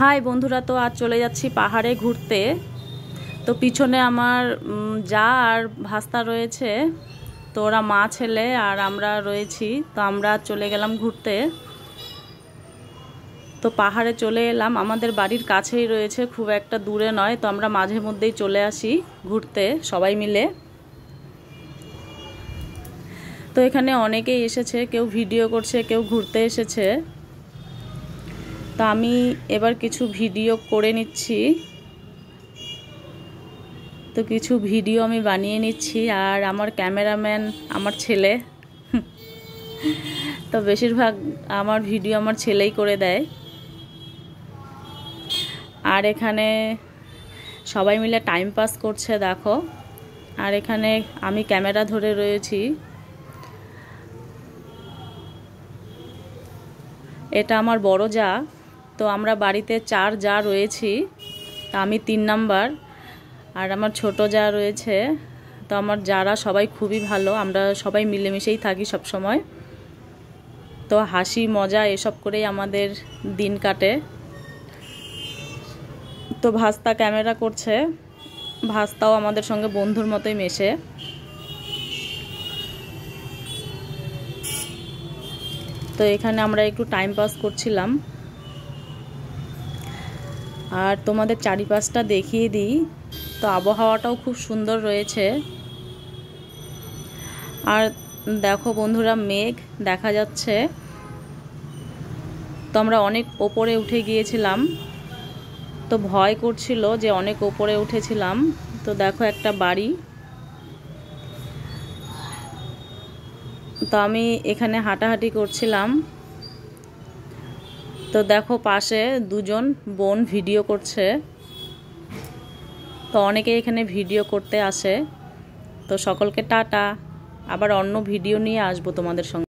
high বন্ধুরা তো আজ চলে যাচ্ছি পাহাড়ে ঘুরতে তো পিছনে আমার যা আর ভাস্তা রয়েছে তো ওরা মা ছেলে আর আমরা রয়েছি তো আমরা চলে গেলাম ঘুরতে তো পাহাড়ে চলে এলাম আমাদের বাড়ির কাছেই রয়েছে খুব একটা দূরে নয় তো আমরা মাঝে মধ্যেই চলে আসি ঘুরতে সবাই মিলে তো এখানে অনেকেই এসেছে কেউ ভিডিও করছে কেউ ঘুরতে এসেছে তো আমি এবার কিছু ভিডিও করে নিচ্ছি তো কিছু ভিডিও আমি বানিয়ে নিচ্ছি আর আমার ক্যামেরাম্যান আমার ছেলে তো বেশিরভাগ আমার ভিডিও আমার ছেলেই করে দেয় আর এখানে সবাই মিলে টাইম পাস করছে দেখো আর এখানে আমি ক্যামেরা ধরে রয়েছি এটা আমার বড় যা তো আমরা বাড়িতে চার যা রয়েছি তা আমি তিন নাম্বার আর আমার ছোট যা রয়েছে তো আমার যারা সবাই খুবই ভালো আমরা সবাই মিলেমিশেই থাকি সব সময় তো হাসি মজা এসব করেই আমাদের দিন কাটে তো ভাস্তা ক্যামেরা করছে ভাস্তাও আমাদের সঙ্গে বন্ধুর মতোই মেশে তো এখানে আমরা একটু টাইম পাস করছিলাম আর তোমাদের চারিপাশটা দেখিয়ে দিই তো আবহাওয়াটাও খুব সুন্দর রয়েছে আর দেখো বন্ধুরা মেঘ দেখা যাচ্ছে তো আমরা অনেক ওপরে উঠে গিয়েছিলাম তো ভয় করছিল যে অনেক ওপরে উঠেছিলাম তো দেখো একটা বাড়ি তো আমি এখানে হাঁটাহাঁটি করছিলাম তো দেখো পাশে দুজন বোন ভিডিও করছে তো অনেকে এখানে ভিডিও করতে আসে তো সকলকে টাটা আবার অন্য ভিডিও নিয়ে আসবো তোমাদের সঙ্গে